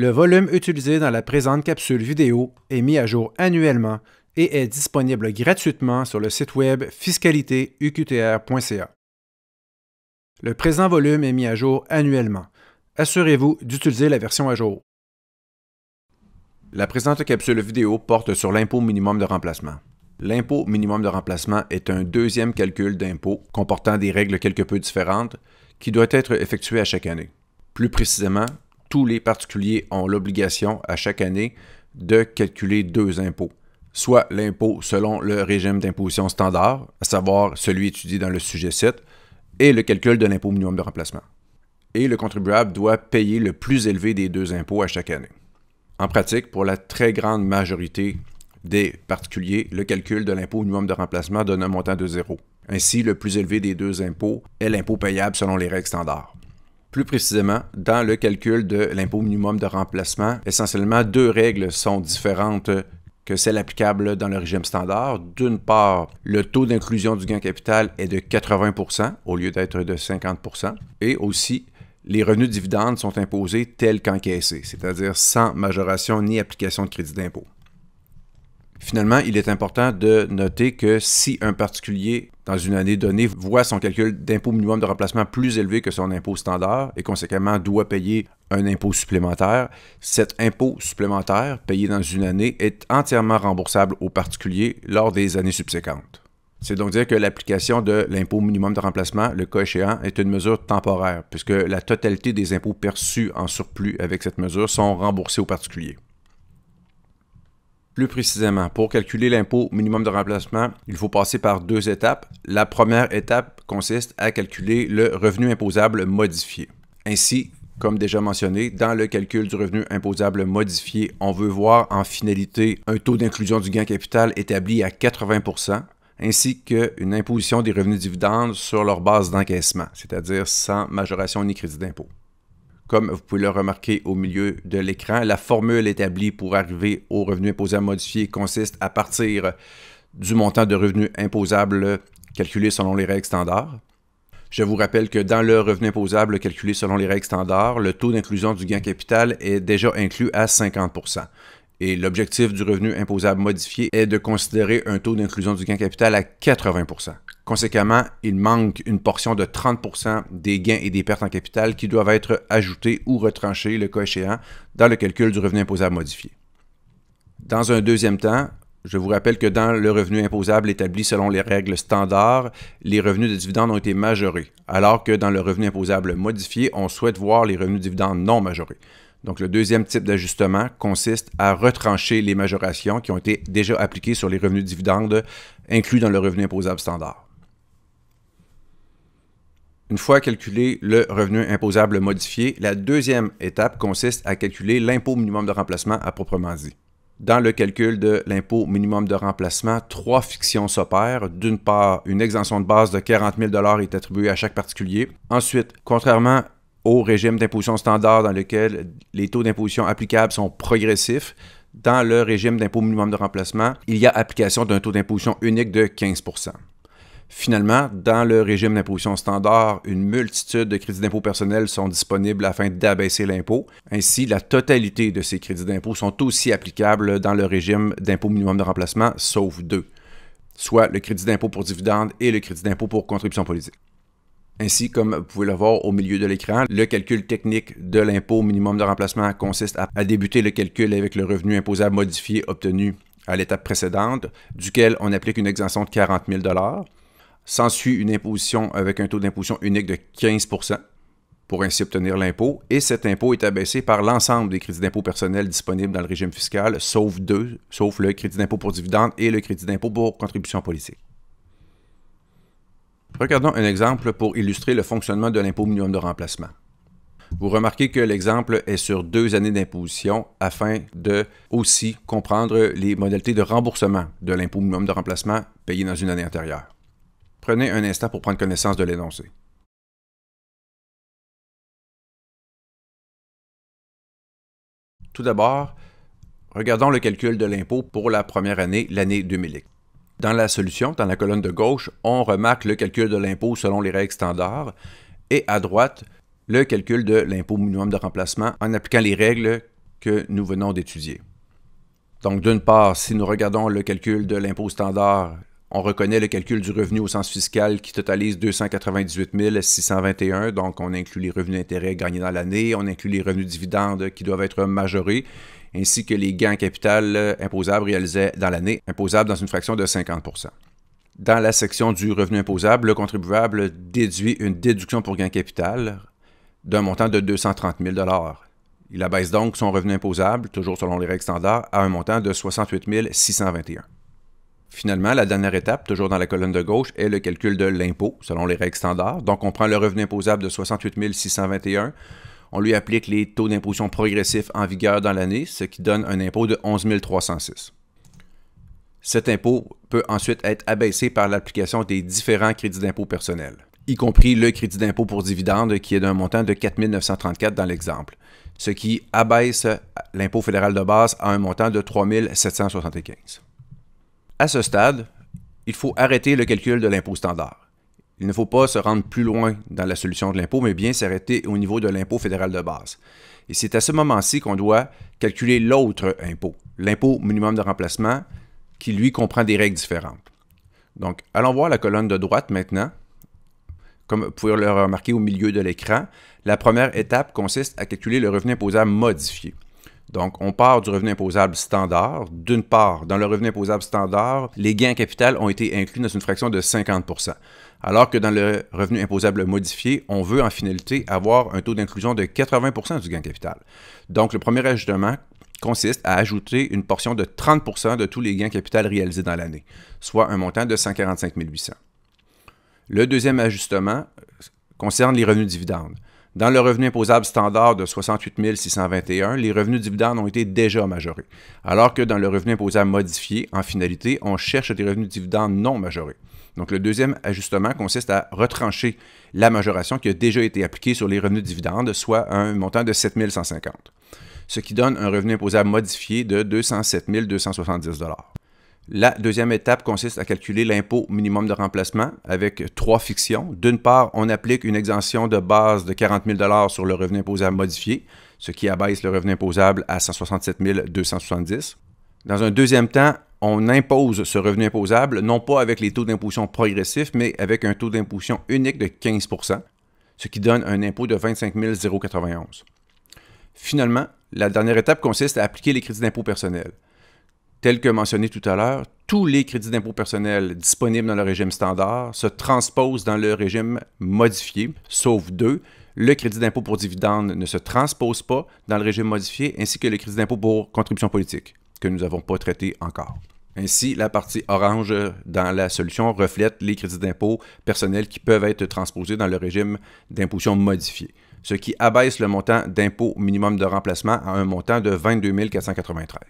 Le volume utilisé dans la présente capsule vidéo est mis à jour annuellement et est disponible gratuitement sur le site web fiscalitéuqtr.ca. Le présent volume est mis à jour annuellement. Assurez-vous d'utiliser la version à jour. La présente capsule vidéo porte sur l'impôt minimum de remplacement. L'impôt minimum de remplacement est un deuxième calcul d'impôt comportant des règles quelque peu différentes qui doit être effectué à chaque année. Plus précisément, tous les particuliers ont l'obligation à chaque année de calculer deux impôts, soit l'impôt selon le régime d'imposition standard, à savoir celui étudié dans le sujet 7, et le calcul de l'impôt minimum de remplacement. Et le contribuable doit payer le plus élevé des deux impôts à chaque année. En pratique, pour la très grande majorité des particuliers, le calcul de l'impôt minimum de remplacement donne un montant de zéro. Ainsi, le plus élevé des deux impôts est l'impôt payable selon les règles standards. Plus précisément, dans le calcul de l'impôt minimum de remplacement, essentiellement deux règles sont différentes que celles applicables dans le régime standard. D'une part, le taux d'inclusion du gain capital est de 80 au lieu d'être de 50 et aussi les revenus dividendes sont imposés tels qu'encaissés, c'est-à-dire sans majoration ni application de crédit d'impôt. Finalement, il est important de noter que si un particulier, dans une année donnée, voit son calcul d'impôt minimum de remplacement plus élevé que son impôt standard et conséquemment doit payer un impôt supplémentaire, cet impôt supplémentaire payé dans une année est entièrement remboursable au particulier lors des années subséquentes. C'est donc dire que l'application de l'impôt minimum de remplacement, le cas échéant, est une mesure temporaire, puisque la totalité des impôts perçus en surplus avec cette mesure sont remboursés aux particuliers. Plus précisément, pour calculer l'impôt minimum de remplacement, il faut passer par deux étapes. La première étape consiste à calculer le revenu imposable modifié. Ainsi, comme déjà mentionné, dans le calcul du revenu imposable modifié, on veut voir en finalité un taux d'inclusion du gain capital établi à 80 ainsi qu'une imposition des revenus dividendes sur leur base d'encaissement, c'est-à-dire sans majoration ni crédit d'impôt. Comme vous pouvez le remarquer au milieu de l'écran, la formule établie pour arriver au revenu imposable modifié consiste à partir du montant de revenu imposable calculé selon les règles standards. Je vous rappelle que dans le revenu imposable calculé selon les règles standards, le taux d'inclusion du gain capital est déjà inclus à 50 et l'objectif du revenu imposable modifié est de considérer un taux d'inclusion du gain capital à 80 Conséquemment, il manque une portion de 30 des gains et des pertes en capital qui doivent être ajoutés ou retranchés, le cas échéant, dans le calcul du revenu imposable modifié. Dans un deuxième temps, je vous rappelle que dans le revenu imposable établi selon les règles standards, les revenus de dividendes ont été majorés, alors que dans le revenu imposable modifié, on souhaite voir les revenus de dividendes non majorés. Donc, le deuxième type d'ajustement consiste à retrancher les majorations qui ont été déjà appliquées sur les revenus dividendes inclus dans le revenu imposable standard. Une fois calculé le revenu imposable modifié, la deuxième étape consiste à calculer l'impôt minimum de remplacement à proprement dit. Dans le calcul de l'impôt minimum de remplacement, trois fictions s'opèrent. D'une part, une exemption de base de 40 000 est attribuée à chaque particulier. Ensuite, contrairement à au régime d'imposition standard dans lequel les taux d'imposition applicables sont progressifs. Dans le régime d'impôt minimum de remplacement, il y a application d'un taux d'imposition unique de 15 Finalement, dans le régime d'imposition standard, une multitude de crédits d'impôt personnels sont disponibles afin d'abaisser l'impôt. Ainsi, la totalité de ces crédits d'impôt sont aussi applicables dans le régime d'impôt minimum de remplacement, sauf deux, soit le crédit d'impôt pour dividendes et le crédit d'impôt pour contribution politique. Ainsi, comme vous pouvez le voir au milieu de l'écran, le calcul technique de l'impôt minimum de remplacement consiste à, débuter le calcul avec le revenu imposable modifié obtenu à l'étape précédente, duquel on applique une exemption de 40 000 S'ensuit une imposition avec un taux d'imposition unique de 15 pour ainsi obtenir l'impôt, et cet impôt est abaissé par l'ensemble des crédits d'impôt personnel disponibles dans le régime fiscal, sauf deux, sauf le crédit d'impôt pour dividendes et le crédit d'impôt pour contribution politique. Regardons un exemple pour illustrer le fonctionnement de l'impôt minimum de remplacement. Vous remarquez que l'exemple est sur deux années d'imposition afin de aussi comprendre les modalités de remboursement de l'impôt minimum de remplacement payé dans une année antérieure. Prenez un instant pour prendre connaissance de l'énoncé. Tout d'abord, regardons le calcul de l'impôt pour la première année, l'année 2008. Dans la solution, dans la colonne de gauche, on remarque le calcul de l'impôt selon les règles standards et à droite, le calcul de l'impôt minimum de remplacement en appliquant les règles que nous venons d'étudier. Donc d'une part, si nous regardons le calcul de l'impôt standard on reconnaît le calcul du revenu au sens fiscal qui totalise 298 621, donc on inclut les revenus d'intérêt gagnés dans l'année, on inclut les revenus dividendes qui doivent être majorés, ainsi que les gains capital euh, imposables réalisés dans l'année, imposables dans une fraction de 50 Dans la section du revenu imposable, le contribuable déduit une déduction pour gain capital d'un montant de 230 000 Il abaisse donc son revenu imposable, toujours selon les règles standards, à un montant de 68 621. Finalement, la dernière étape, toujours dans la colonne de gauche, est le calcul de l'impôt selon les règles standards. Donc, on prend le revenu imposable de 68 621. On lui applique les taux d'imposition progressifs en vigueur dans l'année, ce qui donne un impôt de 11 306. Cet impôt peut ensuite être abaissé par l'application des différents crédits d'impôt personnels, y compris le crédit d'impôt pour dividendes, qui est d'un montant de 4 934 dans l'exemple, ce qui abaisse l'impôt fédéral de base à un montant de 3 775. À ce stade, il faut arrêter le calcul de l'impôt standard. Il ne faut pas se rendre plus loin dans la solution de l'impôt, mais bien s'arrêter au niveau de l'impôt fédéral de base. Et c'est à ce moment-ci qu'on doit calculer l'autre impôt, l'impôt minimum de remplacement, qui lui comprend des règles différentes. Donc, allons voir la colonne de droite maintenant. Comme vous pouvez le remarquer au milieu de l'écran, la première étape consiste à calculer le revenu imposable modifié. Donc, on part du revenu imposable standard. D'une part, dans le revenu imposable standard, les gains en capital ont été inclus dans une fraction de 50 alors que dans le revenu imposable modifié, on veut en finalité avoir un taux d'inclusion de 80 du gain capital. Donc, le premier ajustement consiste à ajouter une portion de 30 de tous les gains capital réalisés dans l'année, soit un montant de 145 800. Le deuxième ajustement concerne les revenus dividendes. Dans le revenu imposable standard de 68 621, les revenus dividendes ont été déjà majorés, alors que dans le revenu imposable modifié, en finalité, on cherche des revenus dividendes non majorés. Donc le deuxième ajustement consiste à retrancher la majoration qui a déjà été appliquée sur les revenus dividendes, soit un montant de 7 150, ce qui donne un revenu imposable modifié de 207 270 la deuxième étape consiste à calculer l'impôt minimum de remplacement avec trois fictions. D'une part, on applique une exemption de base de 40 000 sur le revenu imposable modifié, ce qui abaisse le revenu imposable à 167 270. Dans un deuxième temps, on impose ce revenu imposable non pas avec les taux d'imposition progressifs, mais avec un taux d'imposition unique de 15 ce qui donne un impôt de 25 091. Finalement, la dernière étape consiste à appliquer les crédits d'impôt personnel tel que mentionné tout à l'heure, tous les crédits d'impôt personnel disponibles dans le régime standard se transposent dans le régime modifié, sauf deux. Le crédit d'impôt pour dividendes ne se transpose pas dans le régime modifié, ainsi que le crédit d'impôt pour contribution politique, que nous n'avons pas traité encore. Ainsi, la partie orange dans la solution reflète les crédits d'impôt personnels qui peuvent être transposés dans le régime d'imposition modifié, ce qui abaisse le montant d'impôt minimum de remplacement à un montant de 22 493.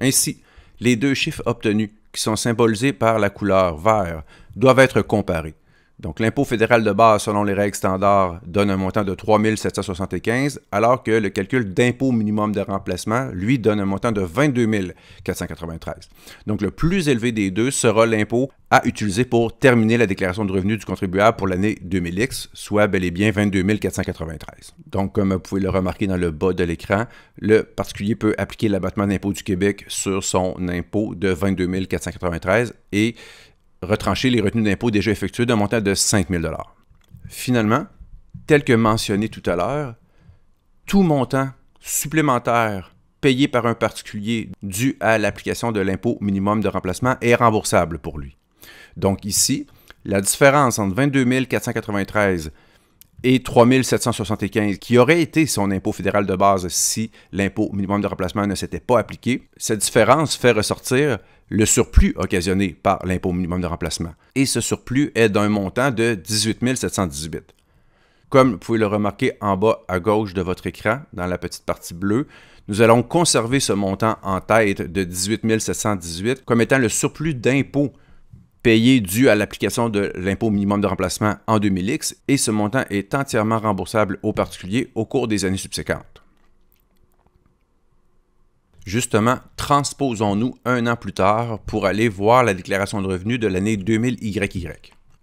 Ainsi, les deux chiffres obtenus, qui sont symbolisés par la couleur vert, doivent être comparés. Donc, l'impôt fédéral de base, selon les règles standards, donne un montant de 3 775, alors que le calcul d'impôt minimum de remplacement, lui, donne un montant de 22 493. Donc, le plus élevé des deux sera l'impôt à utiliser pour terminer la déclaration de revenus du contribuable pour l'année 2000X, soit bel et bien 22 493. Donc, comme vous pouvez le remarquer dans le bas de l'écran, le particulier peut appliquer l'abattement d'impôt du Québec sur son impôt de 22 493 et retrancher les retenues d'impôt déjà effectuées d'un montant de 5 000 Finalement, tel que mentionné tout à l'heure, tout montant supplémentaire payé par un particulier dû à l'application de l'impôt minimum de remplacement est remboursable pour lui. Donc ici, la différence entre 22 493 et 3 775, qui aurait été son impôt fédéral de base si l'impôt minimum de remplacement ne s'était pas appliqué, cette différence fait ressortir le surplus occasionné par l'impôt minimum de remplacement. Et ce surplus est d'un montant de 18 718. Comme vous pouvez le remarquer en bas à gauche de votre écran, dans la petite partie bleue, nous allons conserver ce montant en tête de 18 718 comme étant le surplus d'impôts payés dû à l'application de l'impôt minimum de remplacement en 2000X et ce montant est entièrement remboursable aux particuliers au cours des années subséquentes. Justement, transposons-nous un an plus tard pour aller voir la déclaration de revenus de l'année 2000 YY.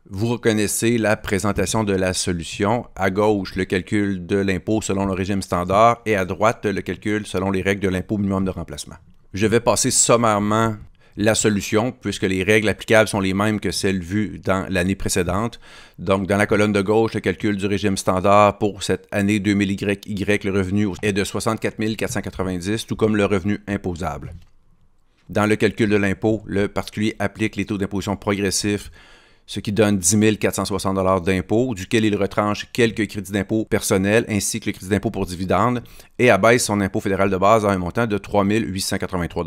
Vous reconnaissez la présentation de la solution. À gauche, le calcul de l'impôt selon le régime standard et à droite, le calcul selon les règles de l'impôt minimum de remplacement. Je vais passer sommairement la solution, puisque les règles applicables sont les mêmes que celles vues dans l'année précédente. Donc, dans la colonne de gauche, le calcul du régime standard pour cette année 2000 y le revenu est de 64 490, tout comme le revenu imposable. Dans le calcul de l'impôt, le particulier applique les taux d'imposition progressifs ce qui donne 10 460 d'impôt, duquel il retranche quelques crédits d'impôt personnels ainsi que le crédit d'impôt pour dividendes et abaisse son impôt fédéral de base à un montant de 3 883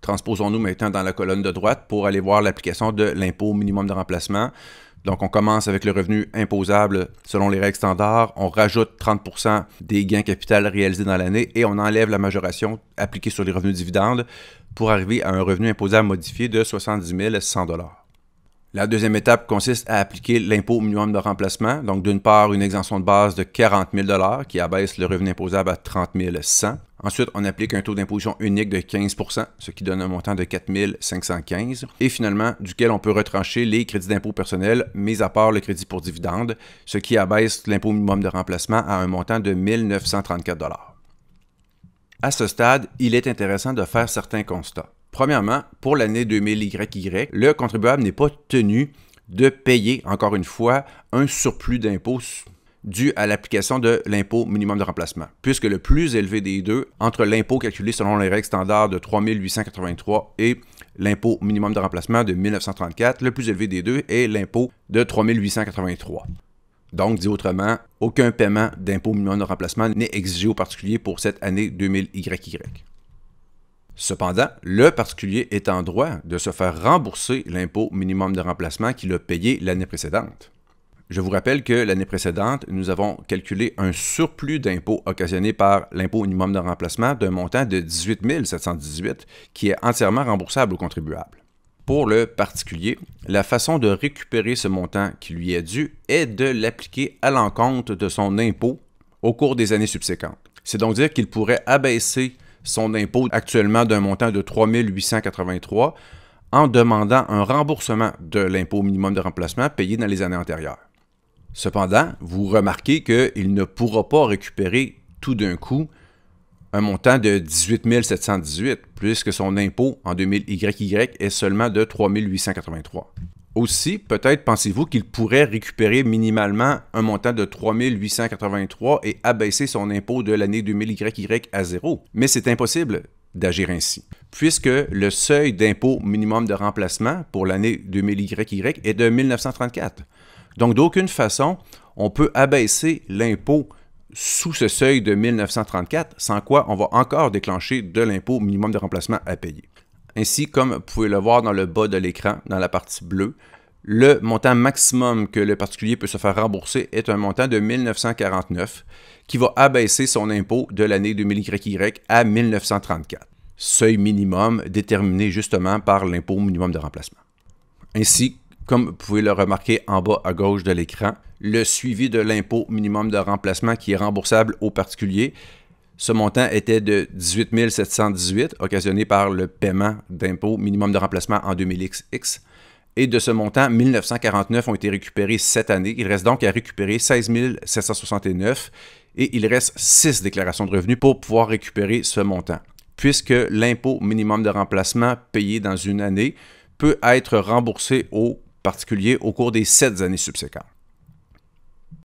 Transposons-nous maintenant dans la colonne de droite pour aller voir l'application de l'impôt minimum de remplacement. Donc, on commence avec le revenu imposable selon les règles standards. On rajoute 30 des gains capital réalisés dans l'année et on enlève la majoration appliquée sur les revenus dividendes pour arriver à un revenu imposable modifié de 70 100 la deuxième étape consiste à appliquer l'impôt minimum de remplacement. Donc, d'une part, une exemption de base de 40 000 qui abaisse le revenu imposable à 30 100 Ensuite, on applique un taux d'imposition unique de 15%, ce qui donne un montant de 4515, et finalement, duquel on peut retrancher les crédits d'impôt personnel, mis à part le crédit pour dividende, ce qui abaisse l'impôt minimum de remplacement à un montant de 1934 À ce stade, il est intéressant de faire certains constats. Premièrement, pour l'année 2000 le contribuable n'est pas tenu de payer, encore une fois, un surplus d'impôts dû à l'application de l'impôt minimum de remplacement, puisque le plus élevé des deux, entre l'impôt calculé selon les règles standards de 3883 et l'impôt minimum de remplacement de 1934, le plus élevé des deux est l'impôt de 3883. Donc, dit autrement, aucun paiement d'impôt minimum de remplacement n'est exigé au particulier pour cette année 2000YY. Cependant, le particulier est en droit de se faire rembourser l'impôt minimum de remplacement qu'il a payé l'année précédente. Je vous rappelle que l'année précédente, nous avons calculé un surplus d'impôt occasionné par l'impôt minimum de remplacement d'un montant de 18 718 qui est entièrement remboursable au contribuable. Pour le particulier, la façon de récupérer ce montant qui lui est dû est de l'appliquer à l'encontre de son impôt au cours des années subséquentes. C'est donc dire qu'il pourrait abaisser son impôt actuellement d'un montant de 3 883 en demandant un remboursement de l'impôt minimum de remplacement payé dans les années antérieures. Cependant, vous remarquez qu'il ne pourra pas récupérer tout d'un coup un montant de 18 718, puisque son impôt en 2000 YY est seulement de 3 883. Aussi, peut-être pensez-vous qu'il pourrait récupérer minimalement un montant de 3 883 et abaisser son impôt de l'année 2000 YY à zéro. Mais c'est impossible d'agir ainsi, puisque le seuil d'impôt minimum de remplacement pour l'année 2000 YY est de 1934. Donc, d'aucune façon, on peut abaisser l'impôt sous ce seuil de 1934, sans quoi on va encore déclencher de l'impôt minimum de remplacement à payer. Ainsi, comme vous pouvez le voir dans le bas de l'écran, dans la partie bleue, le montant maximum que le particulier peut se faire rembourser est un montant de 1949 qui va abaisser son impôt de l'année 2000YY à 1934, seuil minimum déterminé justement par l'impôt minimum de remplacement. Ainsi, comme vous pouvez le remarquer en bas à gauche de l'écran, le suivi de l'impôt minimum de remplacement qui est remboursable aux particuliers. Ce montant était de 18 718, occasionné par le paiement d'impôt minimum de remplacement en 2000XX. Et de ce montant, 1949 ont été récupérés cette année. Il reste donc à récupérer 16 769 et il reste 6 déclarations de revenus pour pouvoir récupérer ce montant. Puisque l'impôt minimum de remplacement payé dans une année peut être remboursé au particulier au cours des sept années subséquentes.